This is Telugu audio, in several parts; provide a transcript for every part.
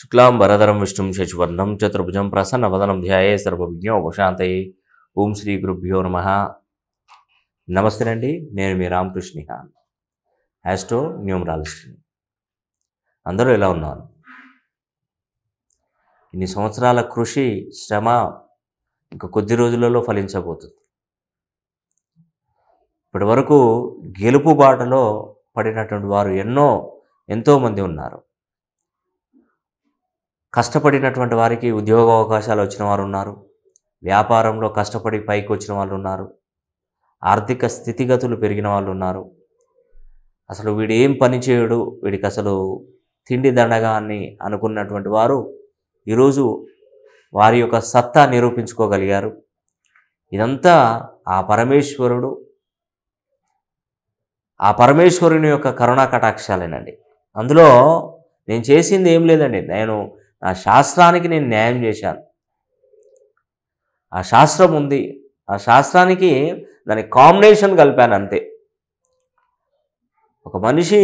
శుక్లాం వరదరం విష్ణు శశివర్ణం చతుర్భుజం ప్రసన్న సర్వ ధ్యాయే సర్వవిజ్ఞోపశాంతయే ఓం శ్రీ గురుభ్యో నమ నమస్తే అండి నేను మీ హాన్ యాస్ట్రో న్యూమరాలజిస్ట్ని అందరూ ఎలా ఉన్నారు ఇన్ని సంవత్సరాల కృషి శ్రమ ఇంకా కొద్ది రోజులలో ఫలించబోతుంది ఇప్పటి వరకు గెలుపు బాటలో పడినటువంటి వారు ఎన్నో ఎంతోమంది ఉన్నారు కష్టపడినటువంటి వారికి ఉద్యోగ అవకాశాలు వచ్చిన వారు ఉన్నారు వ్యాపారంలో కష్టపడి పైకి వచ్చిన వాళ్ళు ఉన్నారు ఆర్థిక స్థితిగతులు పెరిగిన వాళ్ళు ఉన్నారు అసలు వీడు ఏం పని చేయడు వీడికి అసలు తిండి దండగా అని అనుకున్నటువంటి వారు ఈరోజు వారి యొక్క సత్తా నిరూపించుకోగలిగారు ఇదంతా ఆ పరమేశ్వరుడు ఆ పరమేశ్వరుని యొక్క కరుణా కటాక్షాలేనండి అందులో నేను చేసింది ఏం లేదండి నేను ఆ శాస్త్రానికి నేను న్యాయం చేశాను ఆ శాస్త్రం ఉంది ఆ శాస్త్రానికి దాని కాంబినేషన్ కలిపాను అంతే ఒక మనిషి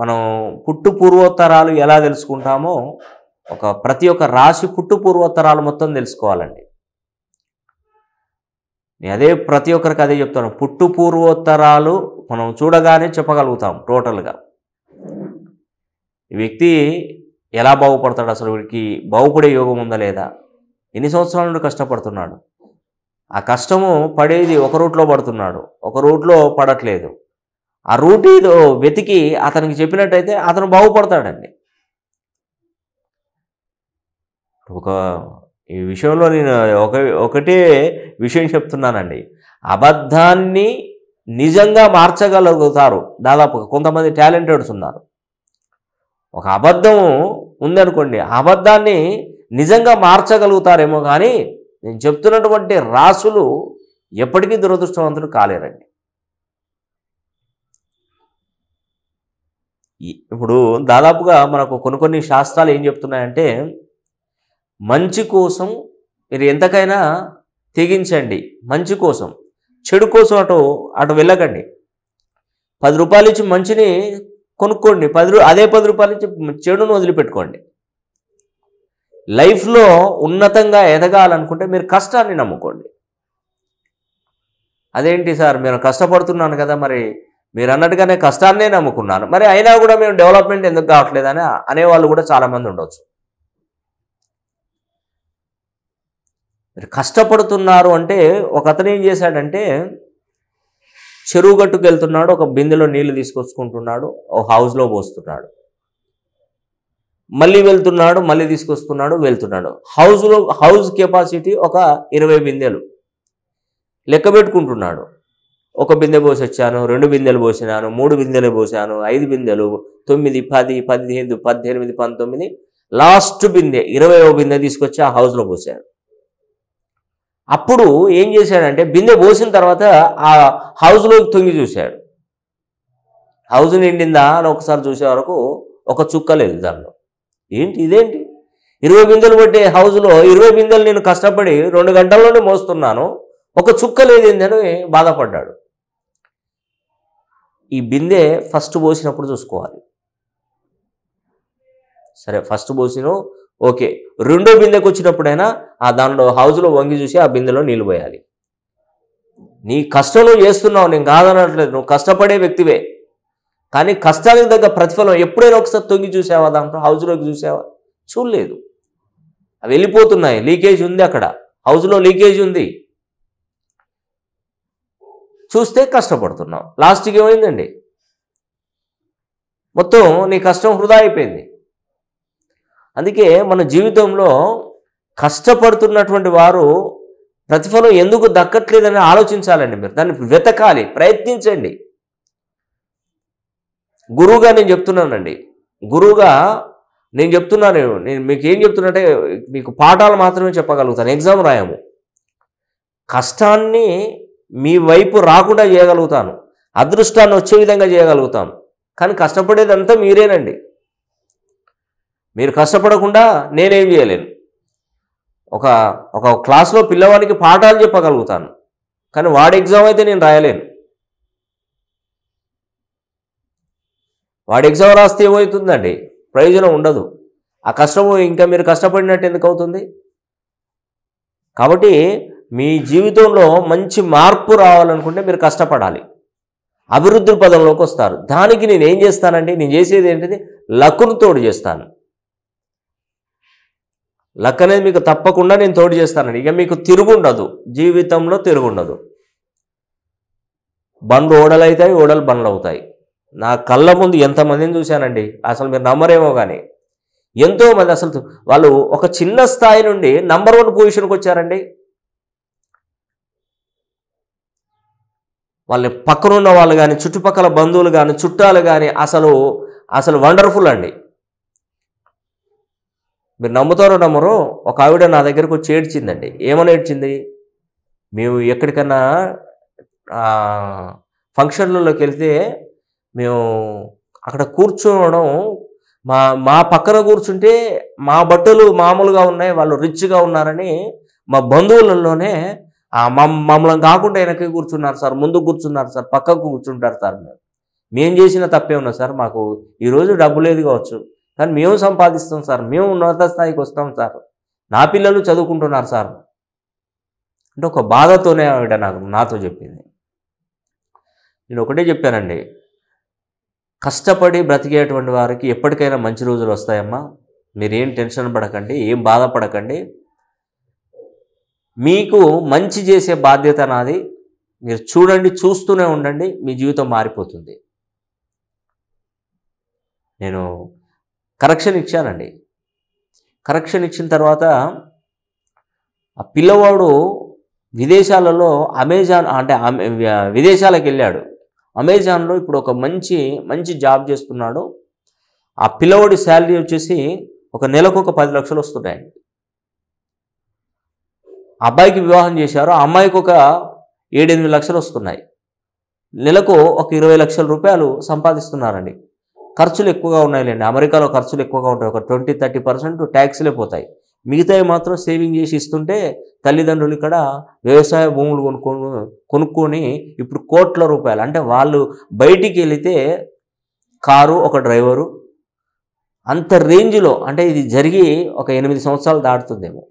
మనం పుట్టు పూర్వోత్తరాలు ఎలా తెలుసుకుంటామో ఒక ప్రతి ఒక్క రాశి పుట్టు పూర్వోత్తరాలు మొత్తం తెలుసుకోవాలండి నేను అదే ప్రతి ఒక్కరికి అదే చెప్తాను పుట్టు పూర్వోత్తరాలు మనం చూడగానే చెప్పగలుగుతాం టోటల్గా ఈ వ్యక్తి ఎలా బాగుపడతాడు అసలు వీడికి బాగుపడే యోగం ఉందా లేదా ఎన్ని సంవత్సరాల నుండి కష్టపడుతున్నాడు ఆ కష్టము పడేది ఒక రూట్లో పడుతున్నాడు ఒక రూట్లో పడట్లేదు ఆ రూట్ ఏదో వెతికి అతనికి చెప్పినట్టయితే అతను బాగుపడతాడండి ఒక ఈ విషయంలో నేను ఒక ఒకటే విషయం చెప్తున్నానండి అబద్ధాన్ని నిజంగా మార్చగలుగుతారు దాదాపు కొంతమంది టాలెంటెడ్స్ ఉన్నారు ఒక అబద్ధం ఉందనుకోండి ఆ అబద్ధాన్ని నిజంగా మార్చగలుగుతారేమో కానీ నేను చెప్తున్నటువంటి రాసులు ఎప్పటికీ దురదృష్టవంతులు కాలేరండి ఇప్పుడు దాదాపుగా మనకు కొన్ని కొన్ని శాస్త్రాలు ఏం చెప్తున్నాయంటే మంచి కోసం మీరు ఎంతకైనా తెగించండి మంచి కోసం చెడు కోసం అటు అటు వెళ్ళకండి పది రూపాయలు ఇచ్చి మంచిని కొనుక్కోండి పది రూ అదే పది రూపాయల నుంచి చెడును వదిలిపెట్టుకోండి లైఫ్లో ఉన్నతంగా ఎదగాలనుకుంటే మీరు కష్టాన్ని నమ్ముకోండి అదేంటి సార్ మేము కష్టపడుతున్నాను కదా మరి మీరు అన్నట్టుగానే కష్టాన్నే నమ్ముకున్నాను మరి అయినా కూడా మేము డెవలప్మెంట్ ఎందుకు కావట్లేదని అనేవాళ్ళు కూడా చాలామంది ఉండవచ్చు మీరు కష్టపడుతున్నారు అంటే ఒక అతను ఏం చేశాడంటే చెరువు గట్టుకు వెళ్తున్నాడు ఒక బిందెలో నీళ్లు తీసుకొచ్చుకుంటున్నాడు ఒక హౌస్లో పోస్తున్నాడు మళ్ళీ వెళ్తున్నాడు మళ్ళీ తీసుకొస్తున్నాడు వెళ్తున్నాడు హౌస్లో హౌస్ కెపాసిటీ ఒక ఇరవై బిందెలు లెక్క పెట్టుకుంటున్నాడు ఒక బిందె వచ్చాను రెండు బిందెలు పోసినాను మూడు బిందెలు పోసాను ఐదు బిందెలు తొమ్మిది పది పదిహేను పద్దెనిమిది పంతొమ్మిది లాస్ట్ బిందె ఇరవై బిందె తీసుకొచ్చి ఆ హౌస్లో పోసాను అప్పుడు ఏం చేశాడంటే బిందె పోసిన తర్వాత ఆ హౌస్లోకి తొంగి చూశాడు హౌస్ నిండిందా అని ఒకసారి చూసే వరకు ఒక చుక్క లేదు దానిలో ఏంటి ఇదేంటి ఇరవై బిందెలు పట్టే హౌస్లో ఇరవై బిందెలు నేను కష్టపడి రెండు గంటల్లోనే మోస్తున్నాను ఒక చుక్క ఏంటని బాధపడ్డాడు ఈ బిందె ఫస్ట్ పోసినప్పుడు చూసుకోవాలి సరే ఫస్ట్ పోసినో ఓకే రెండో బిందెకు వచ్చినప్పుడైనా ఆ దానిలో హౌస్లో వంగి చూసి ఆ బిందెలో నీళ్ళు పోయాలి నీ కష్టంలో చేస్తున్నావు నేను కాదనట్లేదు నువ్వు కష్టపడే వ్యక్తివే కానీ కష్టానికి తగ్గ ప్రతిఫలం ఎప్పుడైనా ఒకసారి తొంగి చూసావా దాంట్లో హౌస్లోకి చూసావా చూడలేదు అవి వెళ్ళిపోతున్నాయి లీకేజ్ ఉంది అక్కడ హౌస్లో లీకేజ్ ఉంది చూస్తే కష్టపడుతున్నావు లాస్ట్కి ఏమైందండి మొత్తం నీ కష్టం హృదా అయిపోయింది అందుకే మన జీవితంలో కష్టపడుతున్నటువంటి వారు ప్రతిఫలం ఎందుకు దక్కట్లేదని ఆలోచించాలండి మీరు దాన్ని వెతకాలి ప్రయత్నించండి గురువుగా నేను చెప్తున్నానండి గురువుగా నేను చెప్తున్నాను నేను మీకు ఏం చెప్తున్నట్టే మీకు పాఠాలు మాత్రమే చెప్పగలుగుతాను ఎగ్జామ్ రాయము కష్టాన్ని మీ వైపు రాకుండా చేయగలుగుతాను అదృష్టాన్ని వచ్చే విధంగా చేయగలుగుతాను కానీ కష్టపడేదంతా మీరేనండి మీరు కష్టపడకుండా నేనేం చేయలేను ఒక ఒక క్లాస్లో పిల్లవానికి పాఠాలు చెప్పగలుగుతాను కానీ వాడి ఎగ్జామ్ అయితే నేను రాయలేను వాడి ఎగ్జామ్ రాస్తే ఏమవుతుందండి ప్రయోజనం ఉండదు ఆ కష్టము ఇంకా మీరు కష్టపడినట్టు ఎందుకు అవుతుంది కాబట్టి మీ జీవితంలో మంచి మార్పు రావాలనుకుంటే మీరు కష్టపడాలి అభివృద్ధి పదంలోకి వస్తారు దానికి నేను ఏం చేస్తానంటే నేను చేసేది ఏంటిది తోడు చేస్తాను లక్ అనేది మీకు తప్పకుండా నేను తోడు చేస్తానండి ఇక మీకు తిరుగుండదు జీవితంలో తిరుగుండదు బండ్లు ఓడలు ఓడలు బండ్లు అవుతాయి నా కళ్ళ ముందు ఎంతమందిని చూశానండి అసలు మీరు నమ్మరేమో కానీ ఎంతోమంది అసలు వాళ్ళు ఒక చిన్న స్థాయి నుండి నంబర్ వన్ పొజిషన్కి వచ్చారండి వాళ్ళ పక్కనున్న వాళ్ళు కానీ చుట్టుపక్కల బంధువులు కానీ చుట్టాలు కానీ అసలు అసలు వండర్ఫుల్ అండి మీరు నమ్ముతారో నమ్మరో ఒక ఆవిడ నా దగ్గరకు వచ్చి ఏడ్చిందండి ఏమని ఏడ్చింది మేము ఎక్కడికన్నా ఫంక్షన్లలోకి వెళ్తే మేము అక్కడ కూర్చోవడం మా మా పక్కన కూర్చుంటే మా బట్టలు మామూలుగా ఉన్నాయి వాళ్ళు రిచ్గా ఉన్నారని మా బంధువులలోనే మమ్మల్ని కాకుండా వెనక్కి కూర్చున్నారు సార్ ముందు కూర్చున్నారు సార్ పక్కకు కూర్చుంటారు సార్ మేము చేసిన తప్పే ఉన్నా సార్ మాకు ఈరోజు డబ్బు లేదు కావచ్చు కానీ మేము సంపాదిస్తాం సార్ మేము ఉన్నత స్థాయికి వస్తాం సార్ నా పిల్లలు చదువుకుంటున్నారు సార్ అంటే ఒక బాధతోనే ఆవిడ నాకు నాతో చెప్పింది నేను ఒకటే చెప్పానండి కష్టపడి బ్రతికేటువంటి వారికి ఎప్పటికైనా మంచి రోజులు వస్తాయమ్మా మీరేం టెన్షన్ పడకండి ఏం బాధపడకండి మీకు మంచి చేసే బాధ్యత నాది మీరు చూడండి చూస్తూనే ఉండండి మీ జీవితం మారిపోతుంది నేను కరెక్షన్ ఇచ్చానండి కరెక్షన్ ఇచ్చిన తర్వాత ఆ పిల్లవాడు విదేశాలలో అమెజాన్ అంటే విదేశాలకు వెళ్ళాడు అమెజాన్లో ఇప్పుడు ఒక మంచి మంచి జాబ్ చేస్తున్నాడు ఆ పిల్లవాడి శాలరీ వచ్చేసి ఒక నెలకు ఒక పది లక్షలు వస్తున్నాయండి అబ్బాయికి వివాహం చేశారు ఆ అమ్మాయికి ఒక ఏడెనిమిది లక్షలు వస్తున్నాయి నెలకు ఒక ఇరవై లక్షల రూపాయలు సంపాదిస్తున్నారండి ఖర్చులు ఎక్కువగా ఉన్నాయిలేండి అమెరికాలో ఖర్చులు ఎక్కువగా ఉంటాయి ఒక ట్వంటీ థర్టీ పర్సెంట్ ట్యాక్స్లే పోతాయి మిగతావి మాత్రం సేవింగ్ చేసి ఇస్తుంటే తల్లిదండ్రులు ఇక్కడ వ్యవసాయ భూములు కొనుక్కొని కొనుక్కొని ఇప్పుడు కోట్ల రూపాయలు అంటే వాళ్ళు బయటికి వెళితే కారు ఒక డ్రైవరు అంత రేంజ్లో అంటే ఇది జరిగి ఒక ఎనిమిది సంవత్సరాలు దాటుతుందేమో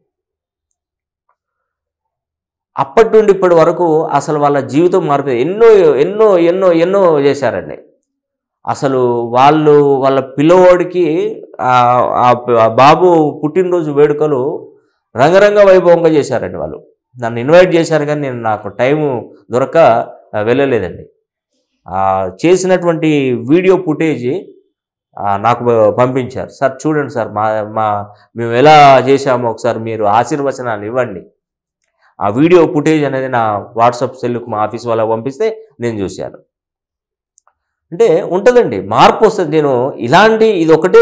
అప్పటి నుండి ఇప్పటి వరకు అసలు వాళ్ళ జీవితం మారిపోయింది ఎన్నో ఎన్నో ఎన్నో ఎన్నో చేశారండి అసలు వాళ్ళు వాళ్ళ పిల్లవాడికి బాబు పుట్టినరోజు వేడుకలు రంగరంగ వైభవంగా చేశారండి వాళ్ళు నన్ను ఇన్వైట్ చేశారు కానీ నేను నాకు టైము దొరక వెళ్ళలేదండి చేసినటువంటి వీడియో ఫుటేజ్ నాకు పంపించారు సార్ చూడండి సార్ మా మా మేము ఎలా చేసాము ఒకసారి మీరు ఆశీర్వచనాలు ఇవ్వండి ఆ వీడియో ఫుటేజ్ అనేది నా వాట్సాప్ సెల్కు మా ఆఫీస్ వాళ్ళకి పంపిస్తే నేను చూశాను అంటే ఉంటుందండి మార్పు వస్తుంది నేను ఇలాంటి ఇది ఒకటే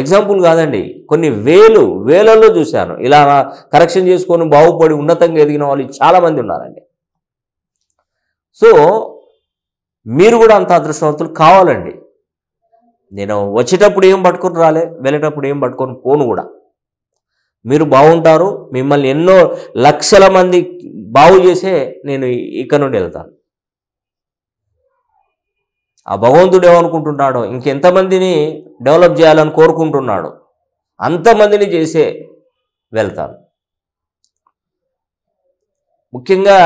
ఎగ్జాంపుల్ కాదండి కొన్ని వేలు వేలల్లో చూశాను ఇలా కరెక్షన్ చేసుకొని బాగుపడి ఉన్నతంగా ఎదిగిన వాళ్ళు చాలామంది ఉన్నారండి సో మీరు కూడా అంత అదృష్టవంతులు కావాలండి నేను వచ్చేటప్పుడు ఏం పట్టుకొని రాలే వెళ్ళేటప్పుడు ఏం పట్టుకొని పోను కూడా మీరు బాగుంటారు మిమ్మల్ని ఎన్నో లక్షల మంది బాగు చేసే నేను ఇక్కడ నుండి వెళ్తాను ఆ భగవంతుడు ఏమనుకుంటున్నాడు ఇంకెంతమందిని డెవలప్ చేయాలని కోరుకుంటున్నాడు అంతమందిని చేసే వెళ్తాను ముఖ్యంగా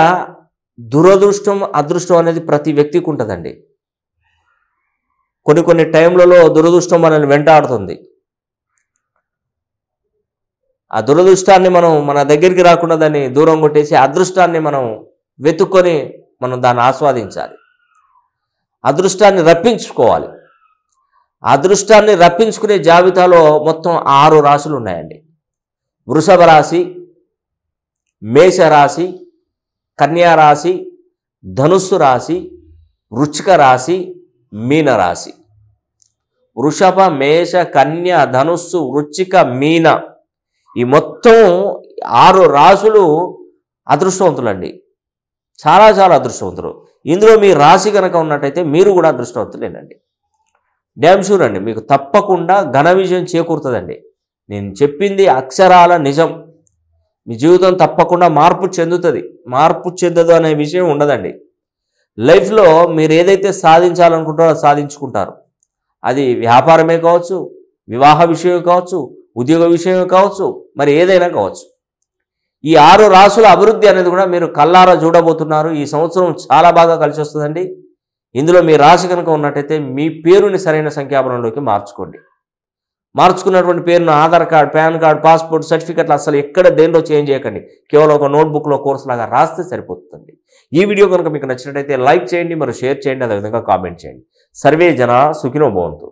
దురదృష్టం అదృష్టం అనేది ప్రతి వ్యక్తికి ఉంటుందండి కొన్ని కొన్ని టైంలలో దురదృష్టం మనల్ని వెంటాడుతుంది ఆ దురదృష్టాన్ని మనం మన దగ్గరికి రాకుండా దాన్ని దూరం కొట్టేసి అదృష్టాన్ని మనం వెతుక్కొని మనం దాన్ని ఆస్వాదించాలి అదృష్టాన్ని రప్పించుకోవాలి అదృష్టాన్ని రప్పించుకునే జాబితాలో మొత్తం ఆరు రాశులు ఉన్నాయండి వృషభ రాశి మేషరాశి కన్యారాశి ధనుస్సు రాశి వృచ్చిక రాశి మీనరాశి వృషభ మేష కన్య ధనుస్సు వృచ్చిక మీన ఈ మొత్తం ఆరు రాశులు అదృష్టవంతులండి చాలా చాలా అదృష్టవంతులు ఇందులో మీ రాశి కనుక ఉన్నట్టయితే మీరు కూడా అదృష్టవంతులేనండి డ్యామ్ షూర్ అండి మీకు తప్పకుండా ఘన విజయం చేకూరుతుందండి నేను చెప్పింది అక్షరాల నిజం మీ జీవితం తప్పకుండా మార్పు చెందుతుంది మార్పు చెందదు అనే విషయం ఉండదండి లైఫ్లో మీరు ఏదైతే సాధించాలనుకుంటారో అది సాధించుకుంటారు అది వ్యాపారమే కావచ్చు వివాహ విషయమే కావచ్చు ఉద్యోగ విషయం కావచ్చు మరి ఏదైనా కావచ్చు ఈ ఆరు రాసుల అభివృద్ధి అనేది కూడా మీరు కల్లారా చూడబోతున్నారు ఈ సంవత్సరం చాలా బాగా కలిసి వస్తుందండి ఇందులో మీ రాశి కనుక ఉన్నట్టయితే మీ పేరుని సరైన సంఖ్యాబలంలోకి మార్చుకోండి మార్చుకున్నటువంటి పేరును Aadhaar card PAN card passport సర్టిఫికెట్లు అసలు ఎక్కడ దేనిలో చేంజ్ చేయకండి కేవలం ఒక నోట్బుక్లో కోర్సు లాగా రాస్తే సరిపోతుందండి ఈ వీడియో కనుక మీకు నచ్చినట్టయితే లైక్ చేయండి మరి షేర్ చేయండి అదేవిధంగా కామెంట్ చేయండి సర్వే జన సుఖినో భవంతు